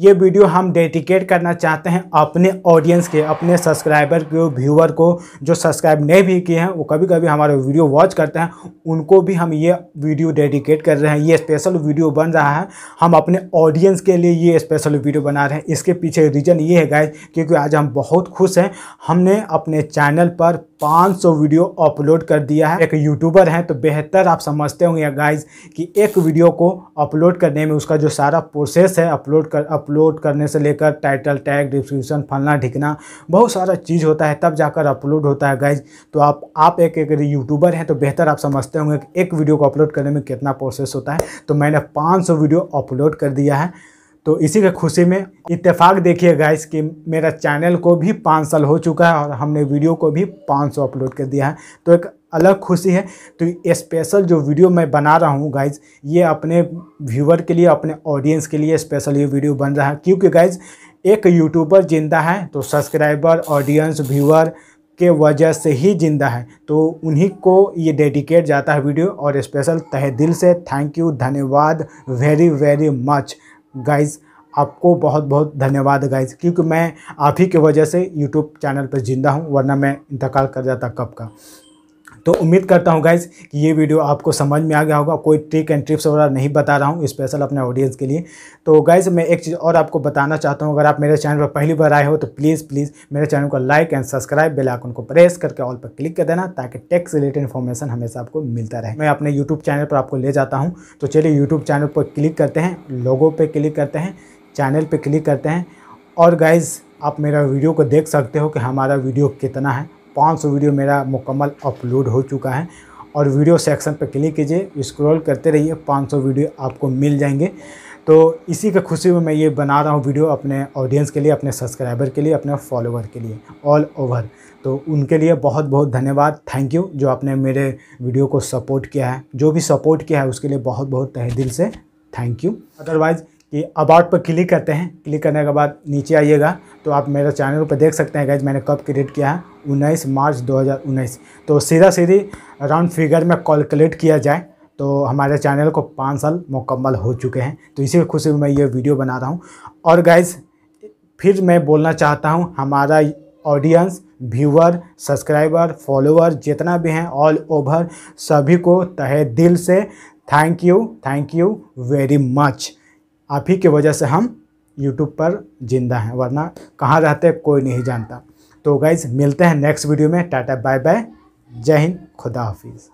ये वीडियो हम डेडिकेट करना चाहते हैं अपने ऑडियंस के अपने सब्सक्राइबर के व्यूअर को जो सब्सक्राइब नहीं भी किए हैं वो कभी कभी हमारे वीडियो वॉच करते हैं उनको भी हम ये वीडियो डेडिकेट कर रहे हैं ये स्पेशल वीडियो बन रहा है हम अपने ऑडियंस के लिए ये स्पेशल वीडियो बना रहे हैं इसके पीछे रीज़न ये है गाइज क्योंकि आज हम बहुत खुश हैं हमने अपने चैनल पर 500 वीडियो अपलोड कर दिया है एक यूट्यूबर है तो बेहतर आप समझते होंगे गाइज कि एक वीडियो को अपलोड करने में उसका जो सारा प्रोसेस है अपलोड कर अपलोड करने से लेकर टाइटल टैग डिस्क्रिप्शन फलना ढिकना बहुत सारा चीज़ होता है तब जाकर अपलोड होता है गाइज तो आप आप एक एक यूट्यूबर हैं तो बेहतर आप समझते होंगे कि एक वीडियो को अपलोड करने में कितना प्रोसेस होता है तो मैंने पाँच वीडियो अपलोड कर दिया है तो इसी के खुशी में इत्तेफाक देखिए गाइस कि मेरा चैनल को भी पाँच साल हो चुका है और हमने वीडियो को भी पाँच सौ अपलोड कर दिया है तो एक अलग खुशी है तो स्पेशल जो वीडियो मैं बना रहा हूँ गाइज ये अपने व्यूवर के लिए अपने ऑडियंस के लिए स्पेशल ये वीडियो बन रहा है क्योंकि गाइज एक यूट्यूबर जिंदा है तो सब्सक्राइबर ऑडियंस व्यूअर के वजह से ही जिंदा है तो उन्हीं को ये डेडिकेट जाता है वीडियो और स्पेशल तहे दिल से थैंक यू धन्यवाद वेरी वेरी मच गाइज़ आपको बहुत बहुत धन्यवाद गाइज क्योंकि मैं आप ही की वजह से यूट्यूब चैनल पर ज़िंदा हूँ वरना मैं इंतकाल कर जाता कब का तो उम्मीद करता हूँ गाइज कि ये वीडियो आपको समझ में आ गया होगा कोई ट्रिक एंड ट्रिप्स वगैरह नहीं बता रहा हूँ स्पेशल अपने ऑडियंस के लिए तो गाइज मैं एक चीज़ और आपको बताना चाहता हूँ अगर आप मेरे चैनल पर पहली बार आए हो तो प्लीज़ प्लीज़ मेरे चैनल को like and subscribe bell icon को प्रेस करके ऑल पर क्लिक कर देना ताकि टैक्स रिलेटेड इन्फॉर्मेशन हमेशा आपको मिलता रहे मैं अपने यूट्यूब चैनल पर आपको ले जाता हूँ तो चलिए यूट्यूब चैनल पर क्लिक करते हैं लोगों पर क्लिक करते हैं चैनल पर क्लिक करते हैं और गाइज़ आप मेरा वीडियो को देख सकते हो कि हमारा वीडियो कितना है 500 वीडियो मेरा मुकम्मल अपलोड हो चुका है और वीडियो सेक्शन पर क्लिक कीजिए स्क्रॉल करते रहिए 500 वीडियो आपको मिल जाएंगे तो इसी के खुशी में मैं ये बना रहा हूँ वीडियो अपने ऑडियंस के लिए अपने सब्सक्राइबर के लिए अपने फॉलोवर के लिए ऑल ओवर तो उनके लिए बहुत बहुत धन्यवाद थैंक यू जो आपने मेरे वीडियो को सपोर्ट किया है जो भी सपोर्ट किया है उसके लिए बहुत बहुत तहे दिल से थैंक यू अदरवाइज़ कि अबाउट पर क्लिक करते हैं क्लिक करने के बाद नीचे आइएगा तो आप मेरे चैनल पर देख सकते हैं गैज मैंने कब क्रिएट किया है उन्नीस मार्च 2019 तो सीधा सीधी राउंड फिगर में कॉलकुलेट किया जाए तो हमारे चैनल को पाँच साल मुकम्मल हो चुके हैं तो इसी खुशी में मैं ये वीडियो बना रहा हूँ और गैज फिर मैं बोलना चाहता हूँ हमारा ऑडियंस व्यूअर सब्सक्राइबर फॉलोअर जितना भी हैं ऑल ओवर सभी को तहे दिल से thank you thank you very much आप ही की वजह से हम यूट्यूब पर जिंदा हैं वरना कहाँ रहते कोई नहीं जानता तो गाइज मिलते हैं नेक्स्ट वीडियो में टाटा बाय बाय जय हिंद खुदा हाफिज़